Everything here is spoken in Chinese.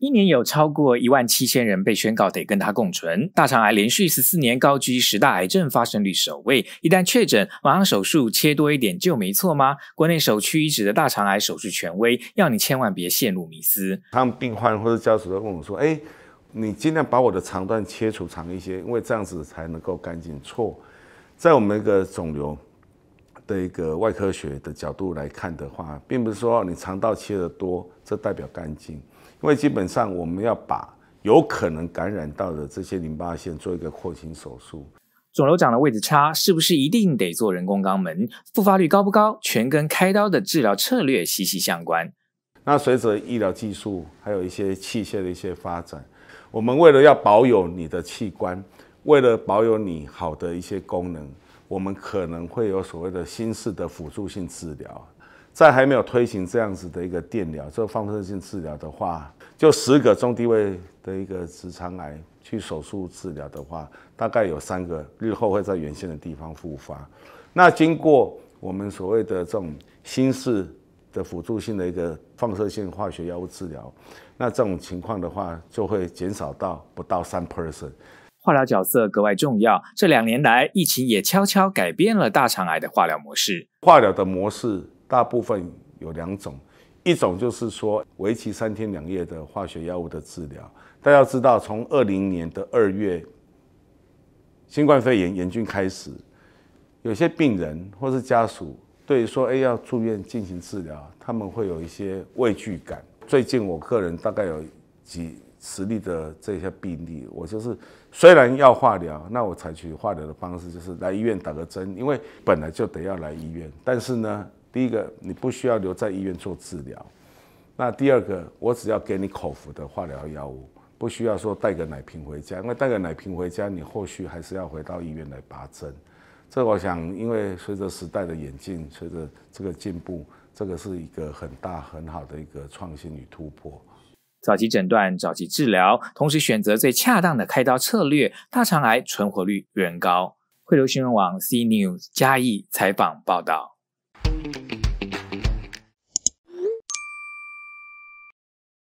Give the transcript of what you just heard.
一年有超过一万七千人被宣告得跟他共存。大肠癌连续十四年高居十大癌症发生率首位。一旦确诊，马上手术，切多一点就没错吗？国内首屈一指的大肠癌手术权威，要你千万别陷入迷思。他们病患或者家属都问我说：“哎，你尽量把我的肠段切除长一些，因为这样子才能够干净。”错，在我们一个肿瘤。的一个外科学的角度来看的话，并不是说你肠道切得多，这代表干净，因为基本上我们要把有可能感染到的这些淋巴腺做一个扩清手术。肿瘤长的位置差，是不是一定得做人工肛门？复发率高不高，全跟开刀的治疗策略息息相关。那随着医疗技术还有一些器械的一些发展，我们为了要保有你的器官，为了保有你好的一些功能。我们可能会有所谓的新式的辅助性治疗，在还没有推行这样子的一个电疗、这个放射性治疗的话，就十个中低位的一个直肠癌去手术治疗的话，大概有三个日后会在原先的地方复发。那经过我们所谓的这种新式的辅助性的一个放射性化学药物治疗，那这种情况的话，就会减少到不到三 percent。化疗角色格外重要。这两年来，疫情也悄悄改变了大肠癌的化疗模式。化疗的模式大部分有两种，一种就是说为期三天两夜的化学药物的治疗。家要知道，从二零年的二月新冠肺炎严峻开始，有些病人或是家属对说“哎，要住院进行治疗”，他们会有一些畏惧感。最近，我个人大概有几。实力的这些病例，我就是虽然要化疗，那我采取化疗的方式就是来医院打个针，因为本来就得要来医院。但是呢，第一个你不需要留在医院做治疗，那第二个我只要给你口服的化疗药物，不需要说带个奶瓶回家，因为带个奶瓶回家你后续还是要回到医院来拔针。这我想，因为随着时代的演进，随着这个进步，这个是一个很大很好的一个创新与突破。早期诊断、早期治疗，同时选择最恰当的开刀策略，大肠癌存活率远高。汇流新闻网 C News 加毅采访报道。